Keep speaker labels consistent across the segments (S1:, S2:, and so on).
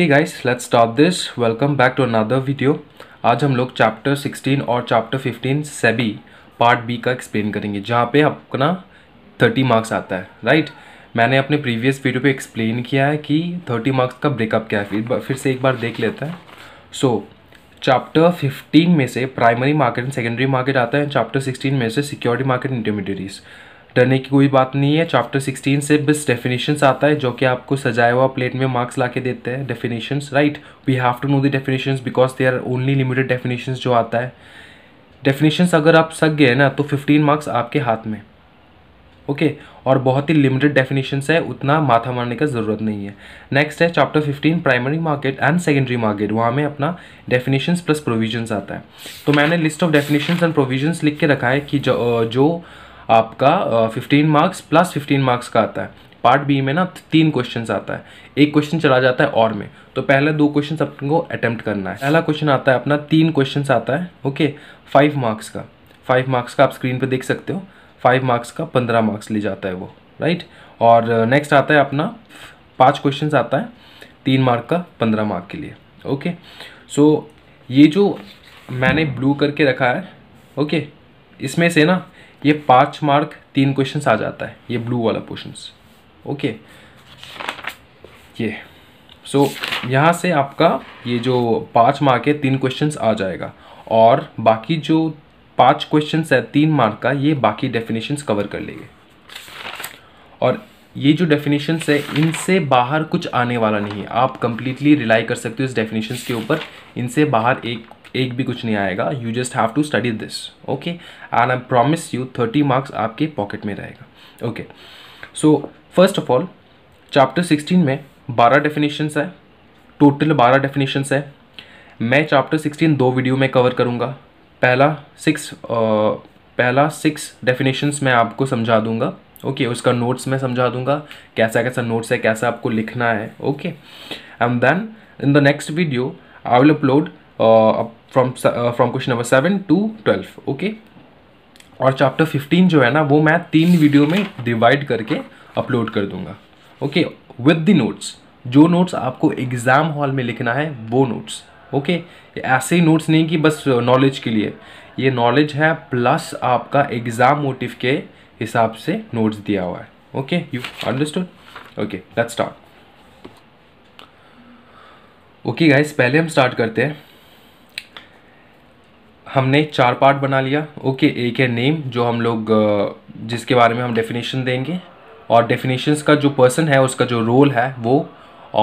S1: Okay guys let's stop this welcome back to another video आज हम लोग chapter 16 और चैप्टर 15 सेबी पार्ट बी का एक्सप्लेन करेंगे जहाँ पे अपना 30 मार्क्स आता है राइट right? मैंने अपने प्रीवियस वीडियो पे एक्सप्लेन किया है कि 30 मार्क्स का ब्रेकअप क्या है फिर फिर से एक बार देख लेते हैं सो चैप्टर 15 में से primary market and secondary market आता है चैप्टर 16 में से सिक्योरिटी मार्केट इंटरमीडियरीज़ डरने की कोई बात नहीं है चैप्टर सिक्सटीन से बस डेफिनेशंस आता है जो कि आपको सजाया हुआ प्लेट में मार्क्स ला के देते हैं definitions right we have to know the definitions because they are only limited definitions जो आता है डेफिनेशंस अगर आप सक गए ना तो फिफ्टीन मार्क्स आपके हाथ में ओके okay, और बहुत ही लिमिटेड डेफिनेशंस है उतना माथा मारने का ज़रूरत नहीं है नेक्स्ट है chapter 15 primary market and secondary market वहाँ में अपना डेफिनेशंस प्लस प्रोविजंस आता है तो मैंने list of definitions and provisions लिख के रखा है कि जो जो आपका fifteen marks plus fifteen marks का आता है पार्ट बी में ना तीन क्वेश्चन आता है एक क्वेश्चन चला जाता है और में तो पहले दो क्वेश्चन आपको अटैम्प्ट करना है पहला क्वेश्चन आता है अपना तीन क्वेश्चन आता है ओके फाइव मार्क्स का फाइव मार्क्स का आप स्क्रीन पर देख सकते हो फाइव मार्क्स का पंद्रह मार्क्स ले जाता है वो राइट और नेक्स्ट आता है अपना पाँच क्वेश्चन आता है तीन मार्क का पंद्रह मार्क के लिए ओके सो ये जो मैंने ब्लू करके रखा है ओके इसमें से ना ये पाँच मार्क तीन क्वेश्चन आ जाता है ये ब्लू वाला पोर्शन ओके ये सो so, यहाँ से आपका ये जो पाँच मार्क है तीन क्वेश्चन आ जाएगा और बाकी जो पांच क्वेश्चन है तीन मार्क का ये बाकी डेफिनेशंस कवर कर लेंगे और ये जो डेफिनेशंस है इनसे बाहर कुछ आने वाला नहीं है आप कंप्लीटली रिलाई कर सकते हो इस डेफिनेशंस के ऊपर इनसे बाहर एक एक भी कुछ नहीं आएगा you just have to study this okay and I promise you thirty marks आपके पॉकेट में रहेगा okay so first of all chapter sixteen में बारह डेफिनेशंस है टोटल बारह डेफिनेशंस है मैं चैप्टर सिक्सटीन दो वीडियो में कवर करूँगा पहला सिक्स पहला सिक्स डेफिनेशंस मैं आपको समझा दूंगा ओके okay, उसका नोट्स मैं समझा दूंगा कैसा कैसा नोट्स है कैसा आपको लिखना है okay and then in the next video I will upload from from question number seven to twelve okay और चैप्टर फिफ्टीन जो है ना वो मैं तीन वीडियो में डिवाइड करके अपलोड कर दूंगा ओके विद द नोट्स जो नोट्स आपको एग्ज़ाम हॉल में लिखना है वो नोट्स ओके okay? ऐसे ही नोट्स नहीं कि बस नॉलेज के लिए ये नॉलेज है प्लस आपका एग्ज़ाम मोटिव के हिसाब से नोट्स दिया हुआ है okay you understood okay let's start okay guys पहले हम स्टार्ट करते हैं हमने चार पार्ट बना लिया ओके एक है नेम जो हम लोग जिसके बारे में हम डेफिनेशन देंगे और डेफिनेशंस का जो पर्सन है उसका जो रोल है वो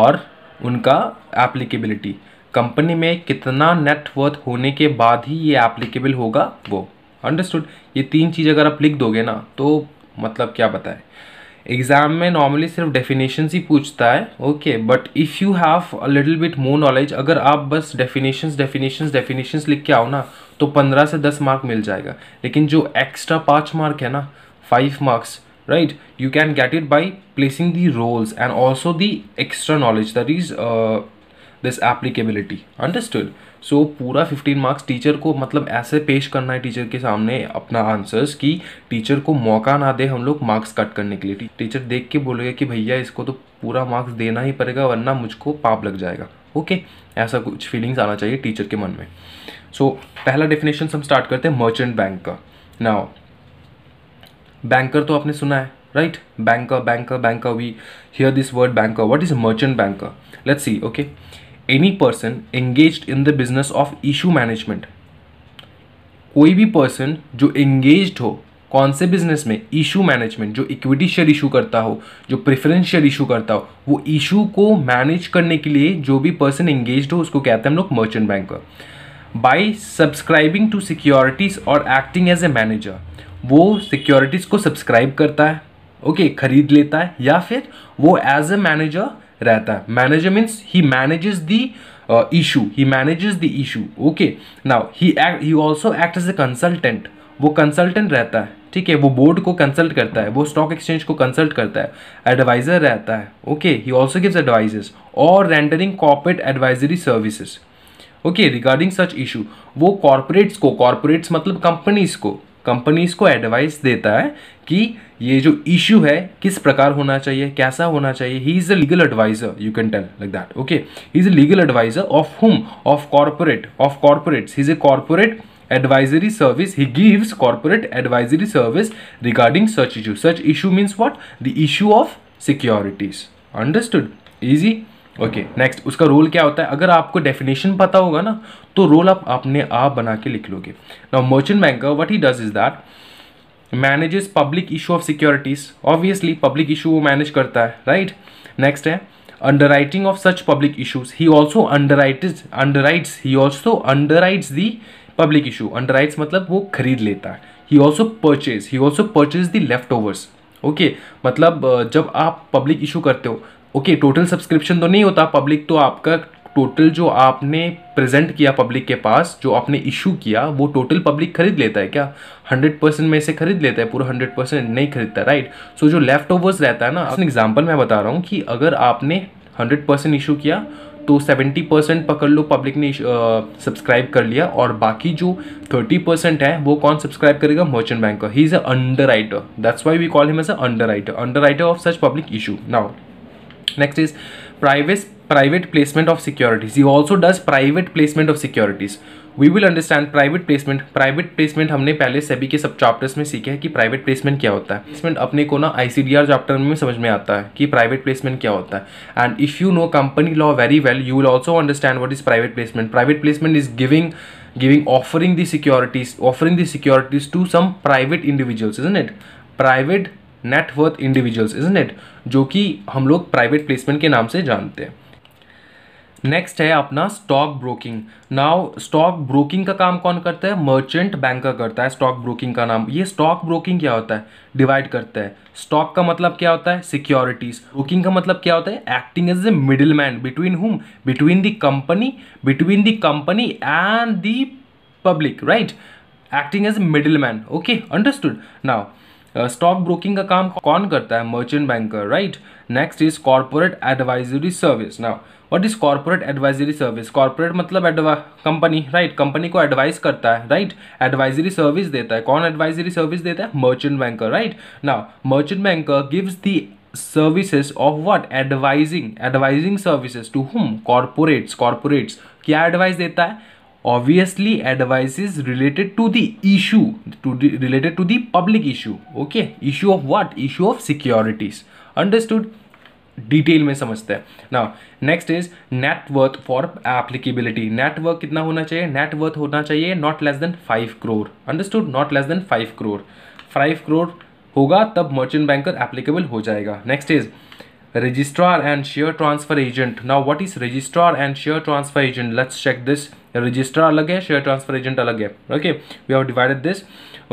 S1: और उनका एप्लीकेबिलिटी कंपनी में कितना नेटवर्थ होने के बाद ही ये एप्लीकेबल होगा वो अंडरस्टूड ये तीन चीज़ अगर आप लिख दोगे ना तो मतलब क्या बताएं एग्ज़ाम में नॉर्मली सिर्फ डेफिनेशन ही पूछता है okay but if you have a little bit more knowledge अगर आप बस डेफिनेशंस डेफिनेशंस डेफिनेशंस लिख के आओ ना तो पंद्रह से दस मार्क मिल जाएगा लेकिन जो एक्स्ट्रा पाँच मार्क है ना five marks right you can get it by placing the rules and also the extra knowledge that is this applicability understood so so, पूरा फिफ्टीन मार्क्स टीचर को मतलब ऐसे पेश करना है टीचर के सामने अपना आंसर्स कि टीचर को मौका ना दे हम लोग मार्क्स कट करने के लिए टीचर देख के बोलेगा कि भैया इसको तो पूरा मार्क्स देना ही पड़ेगा वरना मुझको पाप लग जाएगा ओके okay? ऐसा कुछ फीलिंग्स आना चाहिए टीचर के मन में सो so, पहला डेफिनेशन हम स्टार्ट करते हैं मर्चेंट बैंक का नाउ बैंकर तो आपने सुना है right banker banker banker we hear this word banker what is merchant banker let's see okay any person engage in the business of issue management कोई भी पर्सन जो एंगेज हो कौन से बिजनेस में इशू मैनेजमेंट जो इक्विटी शेयर इशू करता हो जो प्रेफरेंस शेयर इशू करता हो वो इशू को मैनेज करने के लिए जो भी पर्सन एंगेज हो उसको कहते हैं हम लोग merchant banker by subscribing to securities और एक्टिंग एज ए मैनेजर वो सिक्योरिटीज़ को सब्सक्राइब करता है ओके okay, खरीद लेता है या फिर वो एज ए मैनेजर रहता है manager means he manages the issue he manages the issue okay now he he also act as a consultant वो कंसल्टेंट रहता है ठीक है वो बोर्ड को कंसल्ट करता है वो स्टॉक एक्सचेंज को कंसल्ट करता है एडवाइजर रहता है okay he also gives advises और rendering corporate advisory services okay regarding such issue वो कॉरपोरेट्स को कॉरपोरेट्स मतलब कंपनीज को कंपनीज को एडवाइस देता है कि ये जो इशू है किस प्रकार होना चाहिए कैसा होना चाहिए he is a legal advisor you can tell like that okay he is a legal advisor of whom of corporate of corporates he is a corporate advisory service he gives corporate advisory service regarding such issue such issue means what the issue of securities understood easy okay okay, next उसका role क्या होता है अगर आपको definition पता होगा ना तो रोल आप अपने आप बना के लिख लोगे now merchant banker what he does is that manages public issue of securities obviously public issue वो मैनेज करता है राइट right? नेक्स्ट है underwriting of such public issues he also under underwrites he also underwrites the public issue underwrites मतलब वो खरीद लेता है he also purchase he also purchase the leftovers okay मतलब जब आप public issue करते हो ओके टोटल सब्सक्रिप्शन तो नहीं होता पब्लिक तो आपका टोटल जो आपने प्रेजेंट किया पब्लिक के पास जो आपने इशू किया वो टोटल पब्लिक खरीद लेता है क्या हंड्रेड परसेंट में से खरीद लेता है पूरा हंड्रेड परसेंट नहीं खरीदता राइट सो so, जो लेफ्ट ओवर्स रहता है ना एग्जाम्पल मैं बता रहा हूँ कि अगर आपने हंड्रेड परसेंट इशू किया तो 70 परसेंट पकड़ लो पब्लिक ने सब्सक्राइब कर लिया और बाकी जो 30 परसेंट है वो कौन सब्सक्राइब करेगा merchant bank he is a underwriter that's why we call him as a underwriter underwriter of such public issue now next is private private placement of securities. He also does private placement of securities. We will understand private placement private placement हमने पहले सभी के सब chapters में सीखे हैं कि private placement क्या होता है प्लेसमेंट अपने को ना I C D R chapter में समझ में आता है कि प्राइवेट प्लेसमेंट क्या होता है and if you know company law very well you will also understand what is private placement private placement is giving giving offering the securities offering the securities to some private individuals is not private net worth individuals is not जो कि हम लोग private placement के नाम से जानते हैं next है अपना stock broking now stock broking का काम कौन करता है मर्चेंट बैंकर करता है स्टॉक ब्रोकिंग का नाम ये स्टॉक ब्रोकिंग क्या होता है डिवाइड करता है स्टॉक का मतलब क्या होता है सिक्योरिटीज ब्रोकिंग का मतलब क्या होता है acting as a middle man between whom between the company between the company and the public right acting as a middle man okay understood now stock broking का काम कौन करता है merchant banker right next is corporate advisory service now what is corporate advisory service corporate मतलब company right company को advice करता है right advisory service देता है कौन एडवाइजरी सर्विस देता है merchant banker right now merchant banker gives the services of what advising advising services to whom corporates corporates क्या एडवाइस देता है obviously advice is related to the issue to related to the public issue okay issue of what issue of securities understood detail में समझते हैं ना next is net worth for applicability network कितना होना चाहिए नेटवर्थ होना चाहिए not less than five crore understood not less than five crore five crore होगा तब मर्चेंट बैंकर एप्लीकेबल हो जाएगा next is registrar and share transfer agent now what is registrar and share transfer agent let's check this registrar अलग है share transfer agent अलग है okay we have divided this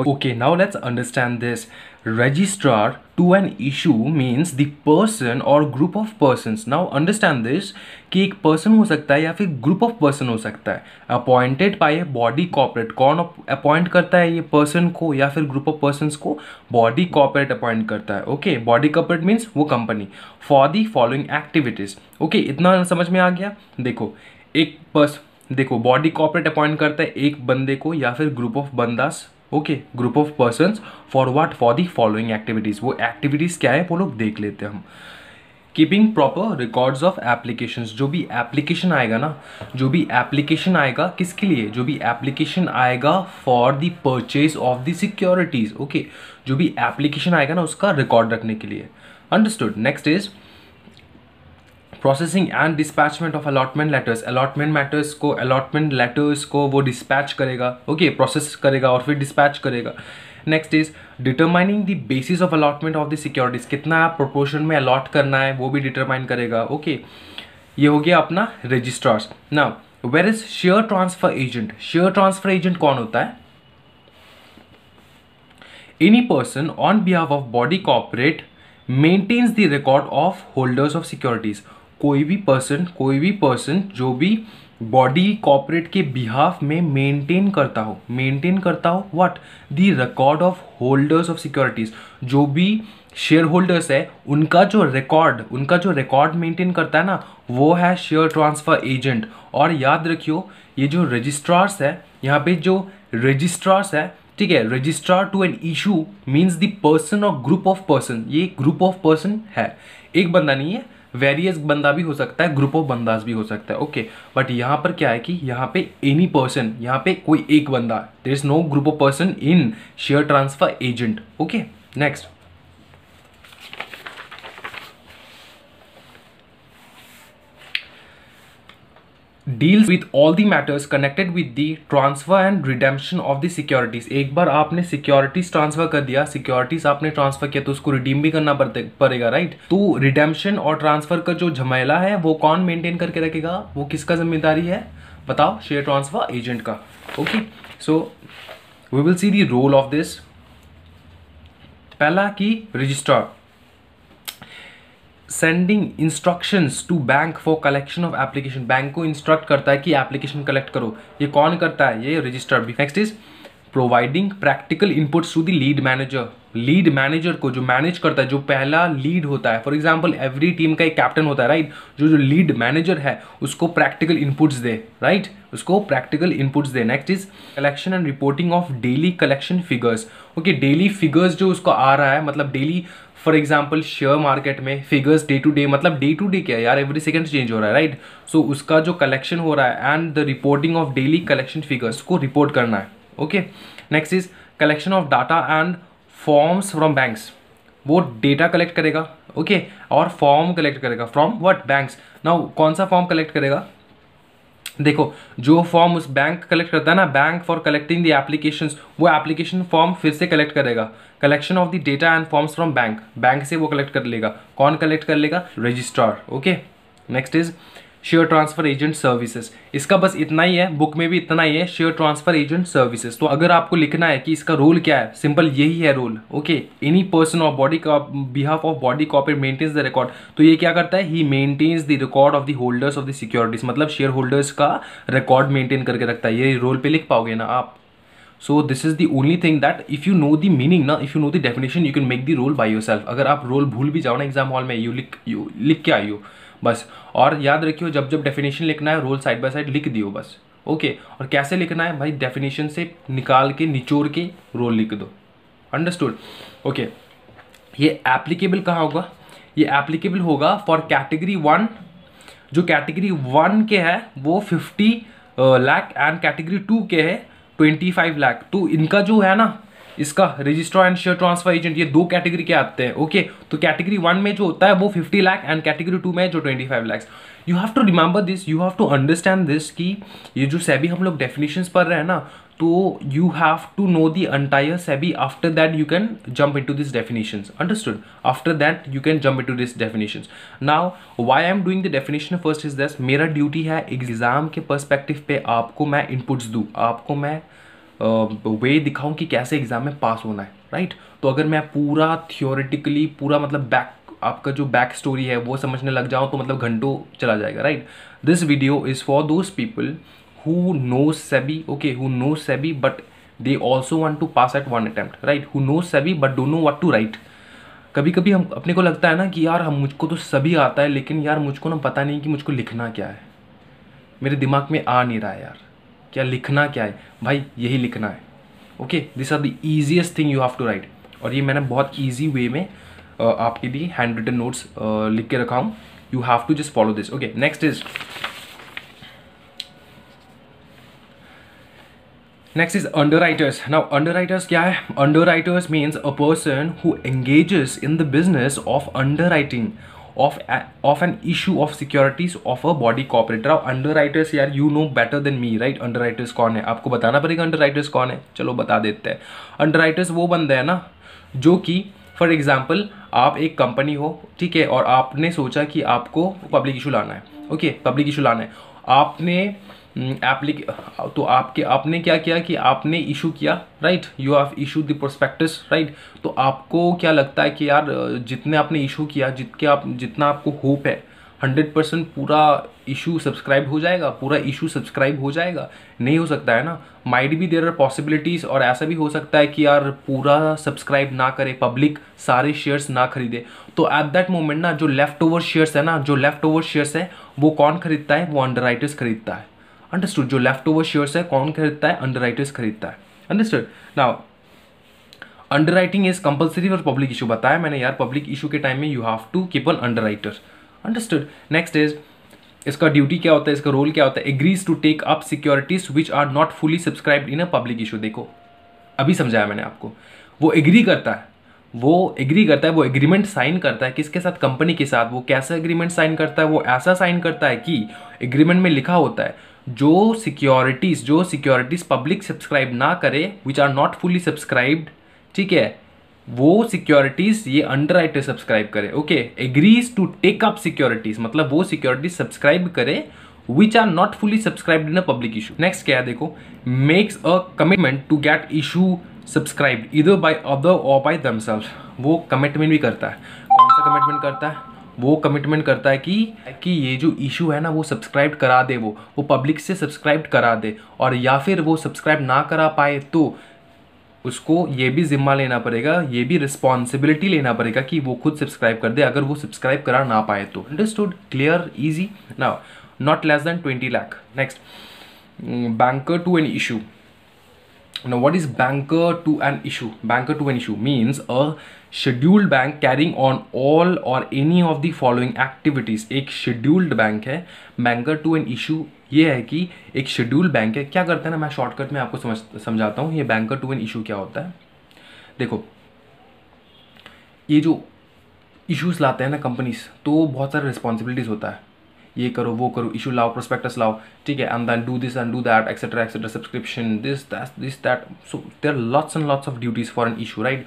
S1: okay now let's understand this registrar to an issue means the person or group of persons now understand this कि एक person हो सकता है या फिर group of person हो सकता है appointed by a body corporate कौन appoint करता है ये person को या फिर group of persons को body corporate appoint करता है okay body corporate means वो company for the following activities okay इतना समझ में आ गया देखो एक person देखो बॉडी कॉपरेट अपॉइंट करता है एक बंदे को या फिर ग्रुप ऑफ बंदास okay group of person for what for the following activities वो एक्टिविटीज़ क्या है वो लोग देख लेते हैं हम keeping proper records of application जो भी एप्लीकेशन आएगा ना जो भी एप्लीकेशन आएगा किसके लिए जो भी एप्लीकेशन आएगा for the purchase of the securities okay जो भी एप्लीकेशन आएगा ना उसका रिकॉर्ड रखने के लिए understood next is processing and dispatchment of allotment letters allotment matters को अलॉटमेंट लेटर्स को वो डिस्पैच करेगा ओके okay, प्रोसेस करेगा और फिर डिस्पैच करेगा next is determining the basis of allotment of the securities कितना प्रोपोर्शन में अलॉट करना है वो भी डिटरमाइन करेगा ओके okay. ये हो गया अपना रजिस्ट्रार्स ना where is share transfer agent share transfer agent कौन होता है any person on behalf of body corporate maintains the record of holders of securities कोई भी पर्सन कोई भी पर्सन जो भी बॉडी कॉपरेट के बिहाफ में मेंटेन करता हो मेंटेन करता हो what the record of holders of securities जो भी शेयर होल्डर्स है उनका जो रिकॉर्ड उनका जो रिकॉर्ड मेंटेन करता है ना वो है शेयर ट्रांसफ़र एजेंट और याद रखियो ये जो रजिस्ट्रार्स है यहाँ पे जो रजिस्ट्रार्स है ठीक है registrar to an issue means the person और ग्रुप ऑफ पर्सन ये ग्रुप ऑफ पर्सन है एक बंदा नहीं है वेरियस बंदा भी हो सकता है ग्रुप ऑफ बंदाज भी हो सकता है ओके बट यहाँ पर क्या है कि यहाँ पे एनी पर्सन यहाँ पे कोई एक बंदा there is no group of person in share transfer agent okay next deals with all the matters connected with the transfer and redemption of the securities एक बार आपने सिक्योरिटीज ट्रांसफर कर दिया सिक्योरिटीज आपने ट्रांसफर किया तो उसको रिडीम भी करना पड़ेगा राइट तो रिडेम्पशन और ट्रांसफर का जो झमेला है वो कौन मेंटेन करके रखेगा वो किसका जिम्मेदारी है बताओ शेयर ट्रांसफर एजेंट का okay so we will see the role of this पहला कि registrar sending instructions to bank for collection of application bank को इंस्ट्रक्ट करता है कि एप्लीकेशन कलेक्ट करो ये कौन करता है ये रजिस्टर भी next is providing practical inputs to the lead manager lead manager को जो मैनेज करता है जो पहला लीड होता है फॉर एग्जाम्पल एवरी टीम का एक कैप्टन होता है राइट right? जो जो लीड मैनेजर है उसको प्रैक्टिकल इनपुट्स दे राइट right? उसको प्रैक्टिकल इनपुट्स दे next is collection and reporting of daily collection figures okay daily figures जो उसको आ रहा है मतलब daily for example share market में फिगर्स डे टू डे मतलब डे टू डे क्या है यार एवरी सेकेंड चेंज हो रहा है राइट सो so, उसका जो कलेक्शन हो रहा है and the reporting of daily collection figures को रिपोर्ट करना है okay next is collection of data and forms from banks वो डेटा कलेक्ट करेगा ओके okay? और फॉर्म कलेक्ट करेगा फ्रॉम वट बैंक्स ना कौन सा फॉर्म कलेक्ट करेगा देखो जो फॉर्म उस बैंक कलेक्ट करता है ना bank for collecting the application वो एप्लीकेशन फॉर्म फिर से कलेक्ट करेगा collection of the data and forms from bank bank से वो कलेक्ट कर लेगा कौन कलेक्ट कर लेगा registrar okay next is share transfer agent services इसका बस इतना ही है बुक में भी इतना ही है शेयर ट्रांसफर एजेंट सर्विसेज तो अगर आपको लिखना है कि इसका रोल क्या है सिंपल यही है role okay any person of body behalf of body copy maintains the record तो ये क्या करता है he maintains the record of the holders of the securities मतलब शेयर होल्डर्स का रिकॉर्ड मेंटेन करके रखता है ये रोल पे लिख पाओगे ना आप so this is the only thing that if you know the meaning ना if you know the definition you can make the role by your self आप रोल भूल भी जाओ ना एग्जाम हॉल में यू लिख यू लिख के आई यू बस और याद रखियो जब जब डेफिनेशन लिखना है रोल साइड बाय साइड लिख दियो बस ओके और कैसे लिखना है भाई डेफिनेशन से निकाल के निचोड़ के रोल लिख दो अंडरस्टूड ओके ये एप्लीकेबल कहाँ होगा ये एप्लीकेबल होगा फॉर कैटेगरी वन जो कैटेगरी वन के है वो fifty lakh and category two के है ट्वेंटी फाइव लाख तो इनका जो है ना इसका register and share transfer agent ये दो कैटेगरी के आते हैं ओके तो कैटेगरी वन में जो होता है वो fifty lakh and category two में जो twenty five lakhs you have to remember this you have to understand this कि ये जो सेबी हम लोग डेफिनेशन पढ़ रहे हैं ना तो you have to know the entire SEBI after that you can jump into this definition understood after that you can jump into this definition now why I am doing the definition first is दस मेरा duty है exam के perspective पे आपको मैं inputs दूँ आपको मैं वे दिखाऊं कि कैसे एग्ज़ाम में पास होना है राइट तो अगर मैं पूरा थियोरेटिकली पूरा मतलब बैक आपका जो बैक स्टोरी है वो समझने लग जाऊँ तो मतलब घंटों चला जाएगा right this video is for those people who know SEBI okay who know SEBI but they also want to pass at one attempt right who know SEBI but don't know what to write कभी कभी हम अपने को लगता है ना कि यार हम मुझको तो सभी आता है लेकिन यार मुझको ना पता नहीं कि मुझको लिखना क्या है मेरे दिमाग में आ नहीं रहा है यार क्या लिखना क्या है भाई यही लिखना है okay this are the easiest thing you have to write और ये मैंने बहुत ईजी वे में आपके लिए हैंड रिटन नोट्स लिख के रखा हूँ you have to just follow this okay next is next is underwriters now underwriters क्या है underwriters means a person who engages in the business of underwriting of a, uh, of an issue of securities of a body corporate राव underwriters यार you know better than me right underwriters कौन है आपको बताना पड़ेगा underwriters कौन है चलो बता देते हैं अंडरराइटर्स वो बंदे हैं ना जो कि फॉर एग्जाम्पल आप एक कंपनी हो ठीक है और आपने सोचा कि आपको पब्लिक इशू लाना है ओके पब्लिक इशू लाना है आपने एप्लीके हम्म, तो आपके आपने क्या किया कि आपने इशू किया right you have issue the prospectus right तो आपको क्या लगता है कि यार जितने आपने इशू किया जितके आप जितना आपको होप है हंड्रेड परसेंट पूरा इशू सब्सक्राइब हो जाएगा पूरा इशू सब्सक्राइब हो जाएगा नहीं हो सकता है ना माइड भी देर आर पॉसिबिलिटीज़ और ऐसा भी हो सकता है कि यार पूरा सब्सक्राइब ना करे पब्लिक सारे शेयर्स ना खरीदे तो एट दैट मोमेंट ना जो लेफ्ट ओवर शेयर्स है ना जो लेफ्ट ओवर शेयर्स है वो कौन खरीदता है वो अंडर खरीदता है अंडरस्टूड जो लेफ्ट ओवर शेयर है कौन खरीदता है अंडर खरीदता है understood now underwriting is compulsory और पब्लिक इशू बताया मैंने यार पब्लिक इशू के टाइम में you have to keep an underwriter understood next is इसका ड्यूटी क्या होता है इसका रोल क्या होता है agrees to take up securities which are not fully subscribed in a public issue देखो अभी समझाया मैंने आपको वो एग्री करता है वो एग्री करता है वो एग्रीमेंट साइन करता है किसके साथ कंपनी के साथ वो कैसा एग्रीमेंट साइन करता है वो ऐसा साइन करता है कि एग्रीमेंट में लिखा होता है जो सिक्योरिटीज़ जो सिक्योरिटीज़ पब्लिक सब्सक्राइब ना करे which are not fully subscribed ठीक है वो सिक्योरिटीज़ ये अंडर राइटर सब्सक्राइब करे okay agrees to take up securities मतलब वो सिक्योरिटीज सब्सक्राइब करे which are not fully subscribed in a public issue next क्या है देखो makes a commitment to get issue subscribed इधर बाई अदर और बाई दमसेल्फ वो कमिटमेंट भी करता है कौन सा कमिटमेंट करता है वो कमिटमेंट करता है कि कि ये जो इशू है ना वो सब्सक्राइब करा दे वो वो पब्लिक से सब्सक्राइब करा दे और या फिर वो सब्सक्राइब ना करा पाए तो उसको ये भी ज़िम्मा लेना पड़ेगा ये भी रिस्पॉन्सिबिलिटी लेना पड़ेगा कि वो खुद सब्सक्राइब कर दे अगर वो सब्सक्राइब करा ना पाए तो अंडरस्टूड क्लियर ईजी ना not less than twenty lakh next banker to an issue Now, what is banker to an issue? Banker to an issue means a scheduled bank carrying on all और any of the following activities एक scheduled bank है banker to an issue ये है कि एक scheduled bank है क्या करता है ना मैं शॉर्टकट में आपको समझ समझाता हूँ ये बैंकर टू एन इशू क्या होता है देखो ये जो इश्यूज लाते हैं ना कंपनीज तो बहुत सारे रिस्पॉन्सिबिलिटीज़ होता है ये करो वो करो इशू लाओ प्रोस्पेक्टस लाओ ठीक है and then do this and do that etcetera etcetera subscription this this that so there lots and lots of duties for an issue right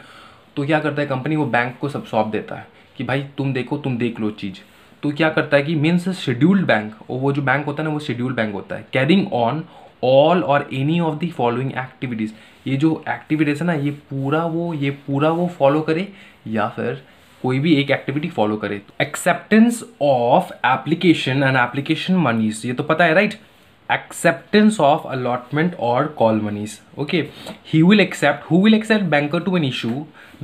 S1: तो क्या करता है कंपनी वो बैंक को सब सौंप देता है कि भाई तुम देखो तुम देख लो चीज़ तो क्या करता है कि मीन्स शेड्यूल्ड बैंक और वो जो बैंक होता है ना वो शेड्यूल्ड बैंक होता है कैरिंग ऑन ऑल और any of the following activities ये जो एक्टिविटीज़ है ना ये पूरा वो ये पूरा वो फॉलो करे या फिर कोई भी एक एक्टिविटी फॉलो करे तो acceptance of application and application monies ये तो पता है राइट एक्सेप्टेंस ऑफ अलॉटमेंट और call monies okay he will accept who will accept banker to an issue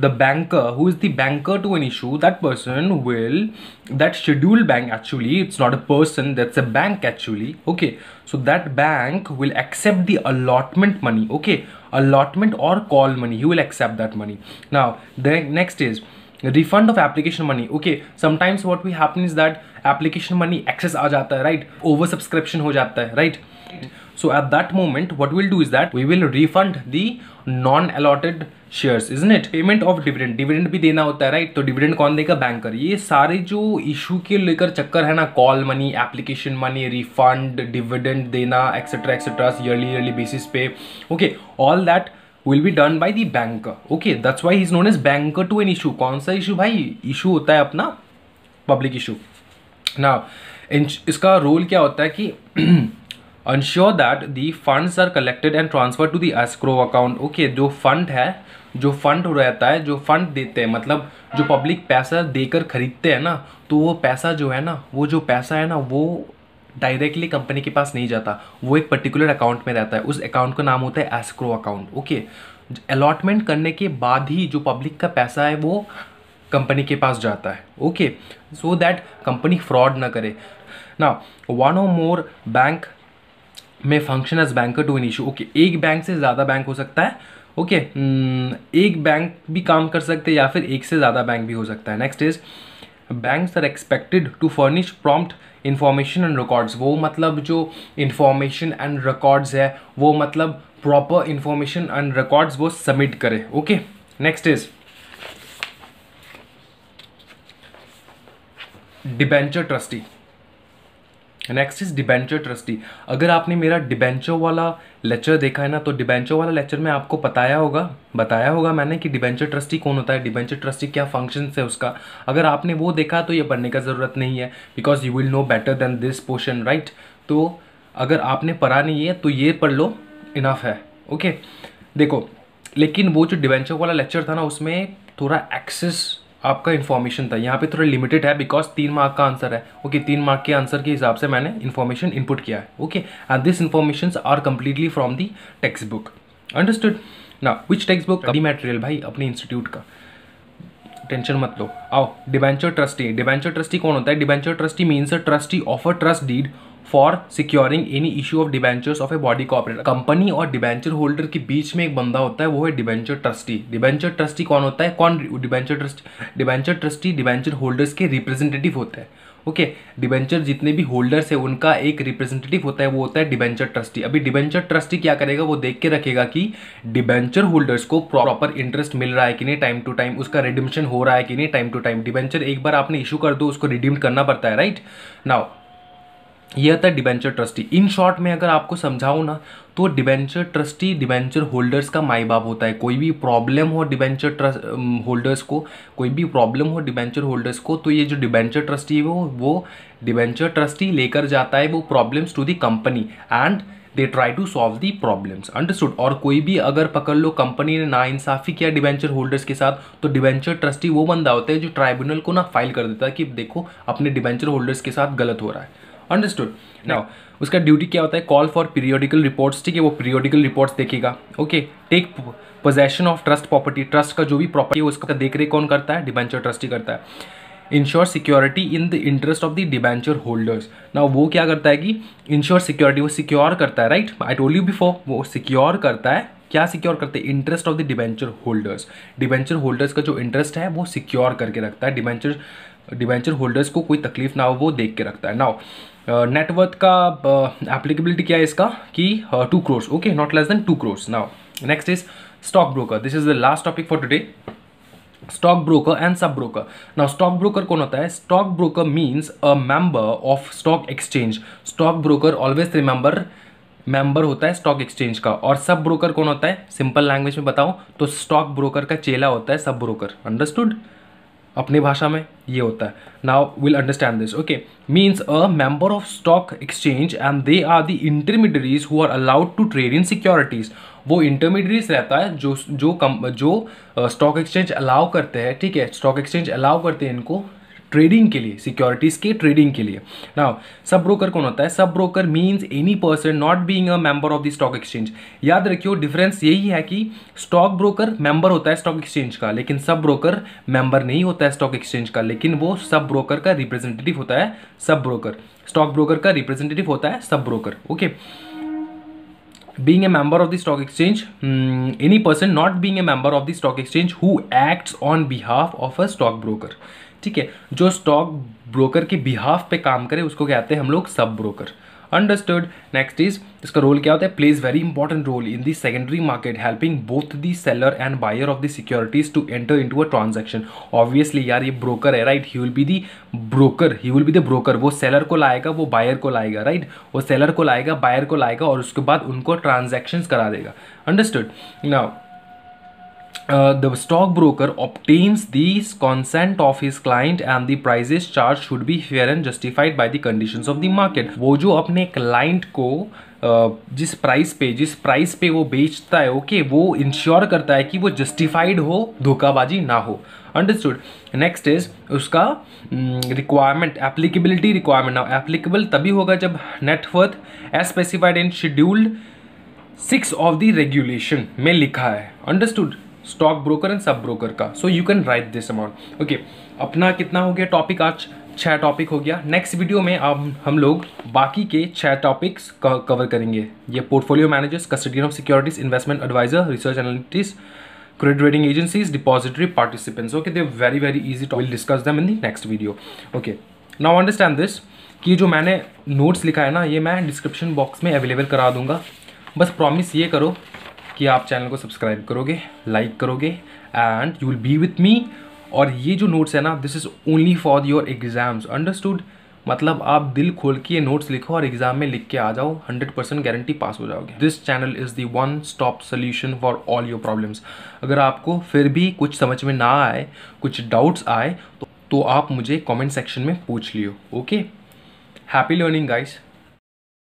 S1: the banker who is the banker to an issue that person will that schedule bank actually it's not a person that's a bank actually okay so that bank will accept the allotment money okay allotment और call money he will accept that money now the next is refund of application money okay sometimes what we happen is that application money excess आ जाता है right over subscription हो जाता है right so at that moment what will do is that we will refund the non allotted shares is it payment of dividend dividend भी देना होता है राइट तो डिविडेंड कौन देगा बैंकर ये सारे जो इशू के लेकर चक्कर है ना call money application money refund dividend देना etcetera etcetera yearly yearly basis पे okay all that will be done by the bank okay that's why is known as bank to an issue कौन सा issue भाई issue होता है अपना public issue ना इसका रोल क्या होता है कि ensure that the funds are collected and transfer to the escrow account okay जो फंड है जो फंड रहता है जो फंड देते हैं मतलब जो पब्लिक पैसा देकर खरीदते हैं ना तो वो पैसा जो है ना वो जो पैसा है ना वो डायरेक्टली कंपनी के पास नहीं जाता वो एक पर्टिकुलर अकाउंट में रहता है उस अकाउंट का नाम होता है एस्क्रो अकाउंट ओके अलॉटमेंट करने के बाद ही जो पब्लिक का पैसा है वो कंपनी के पास जाता है okay so that company fraud ना करे ना वन और मोर बैंक में function as banker to an issue okay एक बैंक से ज़्यादा बैंक हो सकता है ओके okay, hmm, एक बैंक भी काम कर सकते हैं या फिर एक से ज़्यादा बैंक भी हो सकता है next is banks are expected to furnish prompt information and records वो मतलब जो इंफॉर्मेशन एंड रिकॉर्ड्स है वो मतलब प्रॉपर इंफॉर्मेशन एंड रिकॉर्ड्स वो सबमिट करे okay next is debenture trustee next is debenture trustee अगर आपने मेरा डिबेंचर वाला लेक्चर देखा है ना तो डिबेंचर वाला लेक्चर में आपको बताया होगा बताया होगा मैंने कि डिबेंचर ट्रस्टी कौन होता है डिबेंचर ट्रस्टी क्या फंक्शन है उसका अगर आपने वो देखा तो ये पढ़ने का ज़रूरत नहीं है because you will know better than this portion right तो अगर आपने पढ़ा नहीं है तो ये पढ़ लो इनफ है ओके देखो लेकिन वो जो डिबेंचर वाला लेक्चर था ना उसमें थोड़ा एक्सेस आपका इन्फॉर्मेशन था यहाँ पे थोड़ा लिमिटेड है बिकॉज तीन मार्क का आंसर है ओके तीन मार्क के आंसर के हिसाब से मैंने इन्फॉर्मेशन इनपुट किया है okay and this information are completely from the textbook understood ना विच टेक्स्ट बुक अभी मेटेरियल भाई अपने इंस्टीट्यूट का टेंशन मत लो आओ डिबेंचर ट्रस्टी डिबेंचर ट्रस्टी कौन होता है debenture trustee means a trustee of a trust deed for securing any issue of debentures of a body corporate company और डिबेंचर होल्डर के बीच में एक बंदा होता है वो है डिबेंचर ट्रस्टी डिबेंचर ट्रस्टी कौन होता है कौन debenture trustee debenture trustee debenture holders के रिप्रेजेंटेटिव होता है ओके okay, डिबेंचर जितने भी होल्डर्स है उनका एक रिप्रेजेंटेटिव होता है वो होता है डिबेंचर ट्रस्टी अभी डिबेंचर ट्रस्टी क्या करेगा वो देख के रखेगा कि डिबेंचर होल्डर्स को प्रॉपर इंटरेस्ट मिल रहा है कि नहीं टाइम टू टाइम उसका रिडिमशन हो रहा है कि नहीं टाइम टू टाइम डिबेंचर एक बार आपने इशू कर दो उसको रिडीम करना पड़ता है राइट नाउ यह था डिबेंचर ट्रस्टी इन शॉर्ट में अगर आपको समझाऊँ ना तो डिबेंचर ट्रस्टी डिबेंचर होल्डर्स का माई बाप होता है कोई भी प्रॉब्लम हो डिबेंचर ट्रस्ट होल्डर्स को कोई भी प्रॉब्लम हो डिबेंचर होल्डर्स को तो ये जो डिबेंचर ट्रस्टी है वो वो डिबेंचर ट्रस्टी लेकर जाता है वो problems to the company and they try to solve the problems understood और कोई भी अगर पकड़ लो कंपनी ने ना इंसाफी किया डिवेंचर होल्डर्स के साथ तो डिवेंचर ट्रस्टी वो बंदा होता है जो ट्राइब्यूनल को ना फाइल कर देता है कि देखो अपने डिवेंचर होल्डर्स के साथ गलत हो रहा है अंडरस्टूड ना उसका ड्यूटी क्या होता है कॉल फॉर पीरियोडिकल रिपोर्ट्स ठीक है वो पीरियोडिकल रिपोर्ट्स देखेगा okay take possession of trust property trust का जो भी प्रॉपर्टी है उसका देख रेख कौन करता है डिबेंचर ट्रस्टी करता है ensure security in the interest of the debenture holders ना वो क्या करता है कि इंश्योर सिक्योरिटी वो सिक्योर करता है right I told you before वो सिक्योर करता है क्या सिक्योर करते हैं interest of the debenture holders debenture holders का जो इंटरेस्ट है वो सिक्योर करके रखता है डिबेंचर डिबेंचर होल्डर्स को कोई तकलीफ ना हो वो देख के रखता है नाउ नेटवर्थ uh, का एप्लीकेबिलिटी uh, क्या है इसका कि two crores okay not less than two crores now next is stock broker this is the last topic for today stock broker and sub broker now stock broker कौन होता है stock broker means a member of stock exchange stock broker always remember member होता है stock exchange का और sub broker कौन होता है सिंपल लैंग्वेज में बताऊं तो स्टॉक ब्रोकर का चेला होता है सब ब्रोकर अंडरस्टूड अपनी भाषा में ये होता है now will understand this okay means a member of stock exchange and they are the intermediaries who are allowed to trade in securities वो इंटरमीडियरीज रहता है जो जो कम जो स्टॉक एक्सचेंज अलाउ करते हैं ठीक है स्टॉक एक्सचेंज अलाउ करते हैं इनको ट्रेडिंग के लिए सिक्योरिटीज़ के ट्रेडिंग के लिए ना सब ब्रोकर कौन होता है sub broker means any person not being a member of the stock exchange याद रखियो डिफरेंस यही है कि स्टॉक ब्रोकर मेंबर होता है स्टॉक एक्सचेंज का लेकिन सब ब्रोकर मेंबर नहीं होता है स्टॉक एक्सचेंज का लेकिन वो सब ब्रोकर का रिप्रेजेंटेटिव होता है सब ब्रोकर स्टॉक ब्रोकर का रिप्रेजेंटेटिव होता है sub broker okay being a member of the stock exchange hmm, any person not being a member of the stock exchange who acts on behalf of a stockbroker ठीक है जो stock broker के behalf पे काम करे उसको कहते हैं हम लोग sub broker understood next is इसका रोल क्या होता है plays very important role in the secondary market helping both the seller and buyer of the securities to enter into a transaction obviously यार ये ब्रोकर है right he will be the broker he will be the broker वो seller को लाएगा वो buyer को लाएगा right right? वो सेलर को लाएगा बायर को लाएगा और उसके बाद उनको ट्रांजेक्शन करा देगा understood now the stock broker obtains the consent of his client and the prices charged should be fair and justified by the conditions of the market वो जो अपने क्लाइंट को uh, जिस प्राइस पे जिस प्राइस पे वो बेचता है ओके okay, वो इंश्योर करता है कि वो जस्टिफाइड हो धोखाबाजी ना हो अंडरस्टूड नेक्स्ट इज उसका रिक्वायरमेंट एप्लीकेबिलिटी रिक्वायरमेंट ना एप्लीकेबल तभी होगा जब net worth as specified in scheduled six of the regulation में लिखा है understood stock broker and sub broker का so you can write this amount okay अपना कितना हो गया टॉपिक आज छः टॉपिक हो गया नेक्स्ट वीडियो में आप हम लोग बाकी के छः टॉपिक्स कवर करेंगे ये portfolio managers custodian of securities investment adviser research analysts credit rating agencies depository participants okay they very very easy to discuss discuss in in next video okay now understand this कि जो मैंने notes लिखा है ना ये मैं description box में available करा दूंगा बस प्रॉमिस ये करो कि आप चैनल को सब्सक्राइब करोगे लाइक करोगे and you will be with me और ये जो नोट्स है ना this is only for your exams understood मतलब आप दिल खोल के ये नोट्स लिखो और एग्जाम में लिख के आ जाओ 100 परसेंट गारंटी पास हो जाओगे this channel is the one stop solution for all your problems अगर आपको फिर भी कुछ समझ में ना आए कुछ डाउट्स आए तो, तो आप मुझे कमेंट सेक्शन में पूछ लियो ओके हैप्पी लर्निंग गाइस